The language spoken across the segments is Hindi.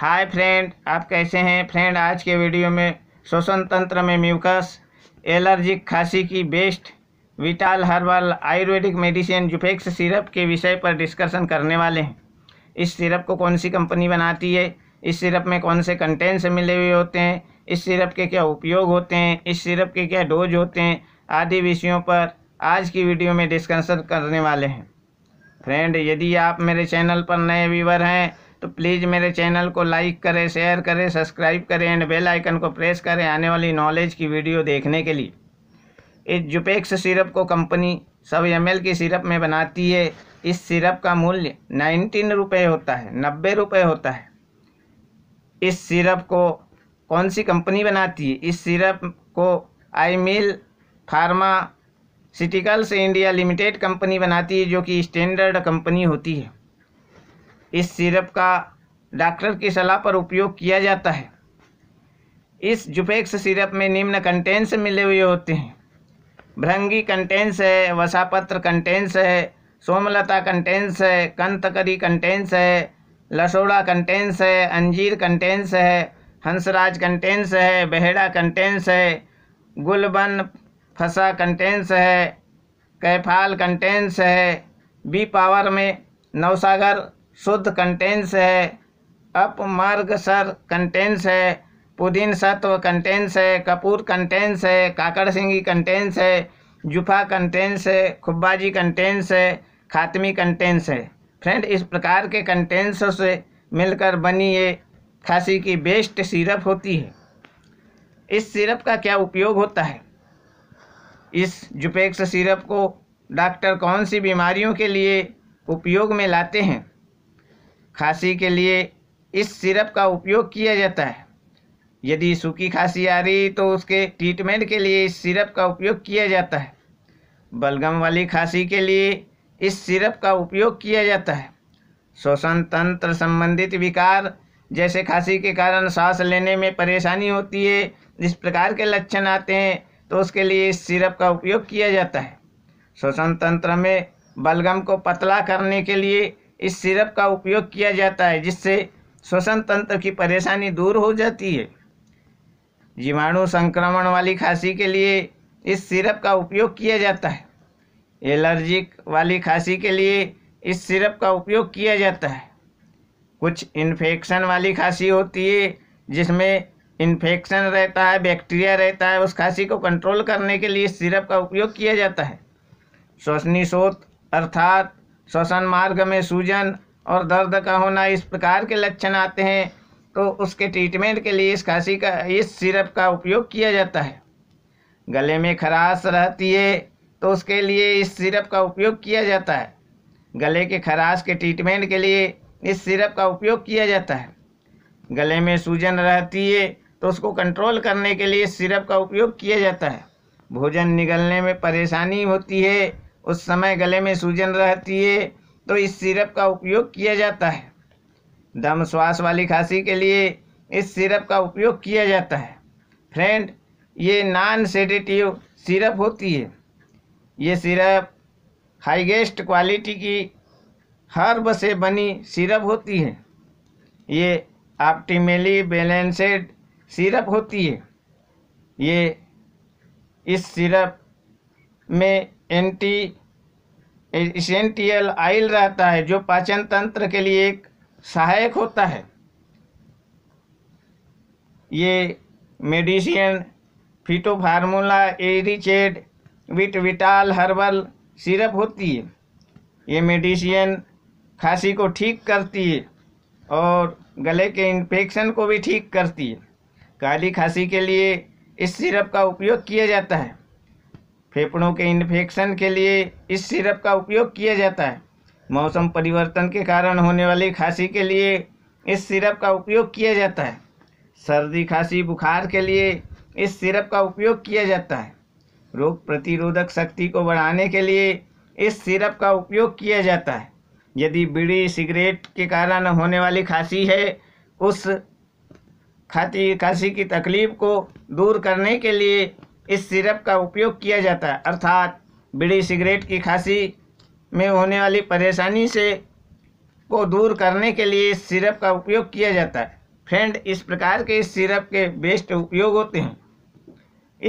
हाय फ्रेंड आप कैसे हैं फ्रेंड आज के वीडियो में श्वसन तंत्र में म्यूकस एलर्जिक खांसी की best Vitaal herbal ayurvedic medicine Zufex syrup के विषय पर डिस्कशन करने वाले हैं इस सिरप को कौन सी कंपनी बनाती है इस सिरप में कौन से कंटेंट्स मिले हुए होते हैं इस सिरप के क्या उपयोग होते हैं इस सिरप के क्या डोज होते हैं आदि विषयों पर आज की वीडियो में डिस्कशन करने वाले हैं फ्रेंड यदि आप मेरे चैनल पर नए व्यूवर हैं तो प्लीज़ मेरे चैनल को लाइक करें शेयर करें सब्सक्राइब करें एंड बेल आइकन को प्रेस करें आने वाली नॉलेज की वीडियो देखने के लिए इस जुपेक्स सिरप को कंपनी सब एम की सिरप में बनाती है इस सिरप का मूल्य नाइन्टीन रुपये होता है नब्बे रुपये होता है इस सिरप को कौन सी कंपनी बनाती है इस सिरप को Aimil pharmaceuticals India limited company बनाती है जो कि स्टैंडर्ड कंपनी होती है इस सिरप का डॉक्टर की सलाह पर उपयोग किया जाता है इस जुपेक्स सिरप में निम्न कंटेंस मिले हुए होते हैं भृंगी कंटेंस है वसापत्र कंटेंस है सोमलता कंटेंस है कंतकरी कंटेंस है लसोड़ा कंटेंस है अंजीर कंटेंस है हंसराज कंटेंस है बहेड़ा कंटेंस है गुलबन फसा कंटेंस है कैफाल कंटेंस है बी पावर में नवसागर शुद्ध कंटेंस है अपमार्ग सर कंटेंस है पुदीन सत्व कंटेंस है कपूर कंटेंस है काकड़ सिंगी कंटेंस है जुफा कंटेंस है खुब्बाजी कंटेंस है खात्मी कंटेंस है फ्रेंड इस प्रकार के कंटेंस से मिलकर बनी ये खांसी की बेस्ट सिरप होती है इस सिरप का क्या उपयोग होता है इस जुपेक्स सिरप को डॉक्टर कौन सी बीमारियों के लिए उपयोग में लाते हैं खांसी के लिए इस सिरप का उपयोग किया जाता है यदि सूखी खांसी आ रही तो उसके ट्रीटमेंट के लिए इस सिरप का उपयोग किया जाता है बलगम वाली खांसी के लिए इस सिरप का उपयोग किया जाता है श्वसन तंत्र संबंधित विकार जैसे खांसी के कारण सांस लेने में परेशानी होती है जिस प्रकार के लक्षण आते हैं तो उसके लिए इस सिरप का उपयोग किया जाता है श्वसन तंत्र में बलगम को पतला करने के लिए इस सिरप का उपयोग किया जाता है जिससे श्वसन तंत्र की परेशानी दूर हो जाती है जीवाणु संक्रमण वाली खांसी के लिए इस सिरप का उपयोग किया जाता है एलर्जिक वाली खांसी के लिए इस सिरप का उपयोग किया जाता है कुछ इन्फेक्शन वाली खांसी होती है जिसमें इन्फेक्शन रहता है बैक्टीरिया रहता है उस खांसी को कंट्रोल करने के लिए सिरप का उपयोग किया जाता है श्वसनी सोत अर्थात श्वसन मार्ग में सूजन और दर्द का होना इस प्रकार के लक्षण आते हैं तो उसके ट्रीटमेंट के लिए इस खांसी का इस सिरप का उपयोग किया जाता है गले में खराश रहती है तो उसके लिए इस सिरप का उपयोग किया जाता है गले के खराश के ट्रीटमेंट के लिए इस सिरप का उपयोग किया जाता है गले में सूजन रहती है तो उसको कंट्रोल करने के लिए सिरप का उपयोग किया जाता है भोजन निगलने में परेशानी होती है उस समय गले में सूजन रहती है तो इस सिरप का उपयोग किया जाता है दम श्वास वाली खांसी के लिए इस सिरप का उपयोग किया जाता है फ्रेंड ये नॉन सेडेटिव सिरप होती है ये सिरप हाईगेस्ट क्वालिटी की हर्ब से बनी सिरप होती है ये ऑप्टिमली बैलेंसेड सिरप होती है ये इस सिरप में एंटी इसेंटियल आयल रहता है जो पाचन तंत्र के लिए एक सहायक होता है ये मेडिसिन फिटो फार्मूला एरिचेड विट विटाल हर्बल सिरप होती है ये मेडिसिन खांसी को ठीक करती है और गले के इन्फेक्शन को भी ठीक करती है काली खांसी के लिए इस सिरप का उपयोग किया जाता है फेफड़ों के इन्फेक्शन के लिए इस सिरप का उपयोग किया जाता है मौसम परिवर्तन के कारण होने वाली खांसी के लिए इस सिरप का उपयोग किया जाता है सर्दी खांसी बुखार के लिए इस सिरप का उपयोग किया जाता है रोग प्रतिरोधक शक्ति को बढ़ाने के लिए इस सिरप का उपयोग किया जाता है यदि बीड़ी सिगरेट के कारण होने वाली खांसी है उस खाती खांसी की तकलीफ़ को दूर करने के लिए इस सिरप का उपयोग किया जाता है अर्थात बीड़ी सिगरेट की खांसी में होने वाली परेशानी से को दूर करने के लिए इस सिरप का उपयोग किया जाता है फ्रेंड इस प्रकार के इस सिरप के बेस्ट उपयोग होते हैं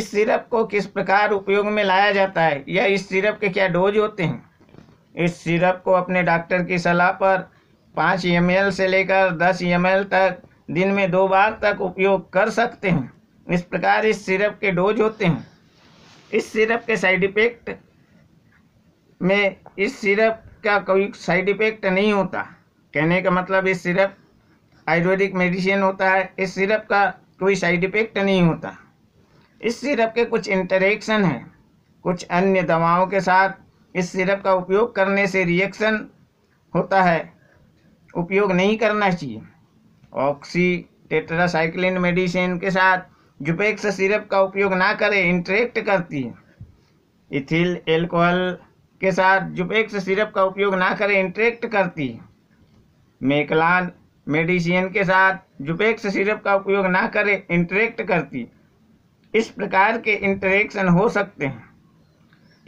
इस सिरप को किस प्रकार उपयोग में लाया जाता है या इस सिरप के क्या डोज होते हैं इस सिरप को अपने डॉक्टर की सलाह पर पाँच एम से लेकर दस एम तक दिन में दो बार तक उपयोग कर सकते हैं इस प्रकार इस सिरप के डोज होते हैं इस सिरप के साइड इफ़ेक्ट में इस सिरप का कोई साइड इफ़ेक्ट नहीं होता कहने का मतलब इस सिरप आयुर्वेदिक मेडिसिन होता है इस सिरप का कोई साइड इफ़ेक्ट नहीं होता इस सिरप के कुछ इंटरेक्शन हैं कुछ अन्य दवाओं के साथ इस सिरप का उपयोग करने से रिएक्शन होता है उपयोग नहीं करना चाहिए ऑक्सी टेट्रासाइक्लिन मेडिसिन के साथ जुपेक्स सिरप का उपयोग ना करें इंटरेक्ट करती है इथिल एल्कोहल के साथ जुपेक्स सिरप का उपयोग ना करें इंटरेक्ट करती है मेकलान मेडिसिन के साथ जुपेक्स सिरप का उपयोग ना करें इंटरेक्ट करती इस प्रकार के इंटरेक्शन हो सकते हैं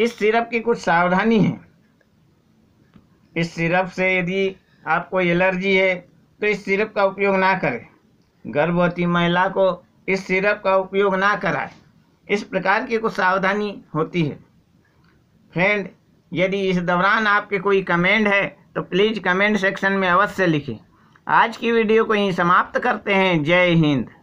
इस सिरप की कुछ सावधानी है इस सिरप से यदि आपको एलर्जी है तो इस सिरप का उपयोग ना करें गर्भवती महिला को इस सिरप का उपयोग ना कराएं इस प्रकार की कुछ सावधानी होती है फ्रेंड यदि इस दौरान आपके कोई कमेंट है तो प्लीज़ कमेंट सेक्शन में अवश्य लिखें आज की वीडियो को यहीं समाप्त करते हैं जय हिंद